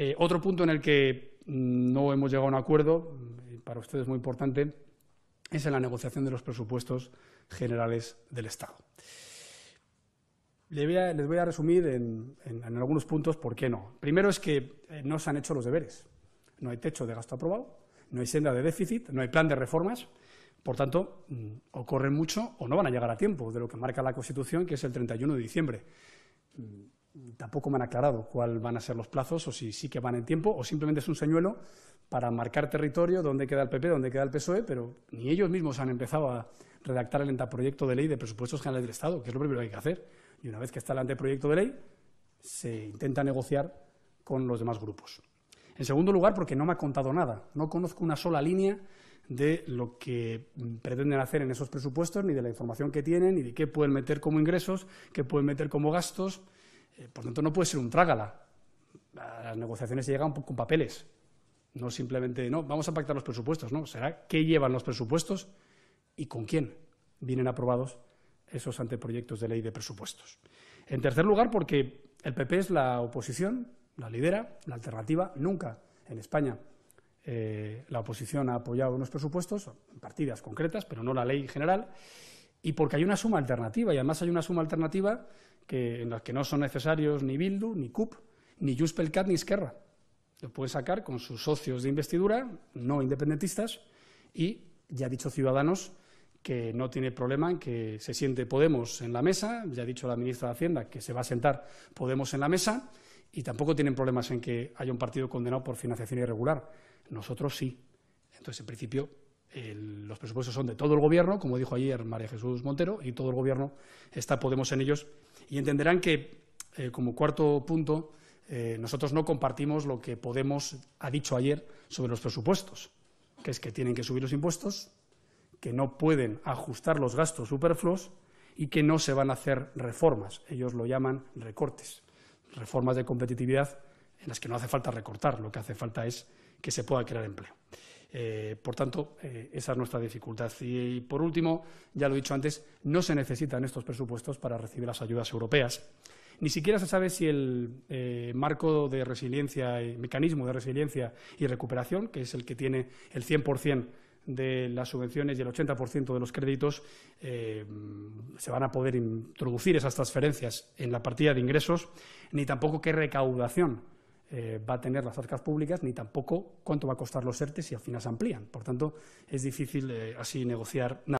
Eh, otro punto en el que mm, no hemos llegado a un acuerdo, para ustedes muy importante, es en la negociación de los presupuestos generales del Estado. Les voy a, resumir en, algunos puntos por qué no. Primero es que eh, no se han hecho los deberes. No hay techo de gasto aprobado, no hay senda de déficit, no hay plan de reformas. Por tanto, mm, ocurren mucho o no van a llegar a tiempo de lo que marca la Constitución, que es el 31 de diciembre tampoco me han aclarado cuál van a ser los plazos o si sí que van en tiempo o simplemente es un señuelo para marcar territorio, dónde queda el PP, dónde queda el PSOE, pero ni ellos mismos han empezado a redactar el anteproyecto de ley de presupuestos generales del Estado, que es lo primero que hay que hacer. Y una vez que está el anteproyecto de ley, se intenta negociar con los demás grupos. En segundo lugar, porque no me ha contado nada. No conozco una sola línea de lo que pretenden hacer en esos presupuestos, ni de la información que tienen, ni de qué pueden meter como ingresos, qué pueden meter como gastos. Eh, por tanto, no puede ser un trágala. Las negociaciones llegan con papeles, no simplemente, no, vamos a pactar los presupuestos, no, será qué llevan los presupuestos y con quién vienen aprobados esos anteproyectos de ley de presupuestos. En tercer lugar, porque el PP es la oposición, la lidera, la alternativa. Nunca en España eh, la oposición ha apoyado unos presupuestos, partidas concretas, pero no la ley general y porque hay una suma alternativa, y además hay una suma alternativa que, en la que no son necesarios ni Bildu, ni CUP, ni Juspelcat, ni Esquerra. Lo puede sacar con sus socios de investidura, no independentistas, y ya ha dicho Ciudadanos que no tiene problema en que se siente Podemos en la mesa, ya ha dicho la ministra de Hacienda que se va a sentar Podemos en la mesa, y tampoco tienen problemas en que haya un partido condenado por financiación irregular. Nosotros sí. Entonces, en principio, los presupuestos son de todo el gobierno, como dijo ayer María Jesús Montero, y todo el gobierno está Podemos en ellos. Y entenderán que, eh, como cuarto punto, eh, nosotros no compartimos lo que Podemos ha dicho ayer sobre los presupuestos, que es que tienen que subir los impuestos, que no pueden ajustar los gastos superfluos y que no se van a hacer reformas. Ellos lo llaman recortes, reformas de competitividad las que no hace falta recortar, lo que hace falta es que se pueda crear empleo. Eh, por tanto, eh, esa es nuestra dificultad. Y, por último, ya lo he dicho antes, no se necesitan estos presupuestos para recibir las ayudas europeas. Ni siquiera se sabe si el eh, marco de resiliencia, el mecanismo de resiliencia y recuperación, que es el que tiene el 100% de las subvenciones y el 80% de los créditos, se van a poder introducir esas transferencias en la partida de ingresos, ni tampoco qué recaudación eh, va a tener las arcas públicas, ni tampoco cuánto va a costar los ERTE si al final se amplían. Por tanto, es difícil eh, así negociar nada.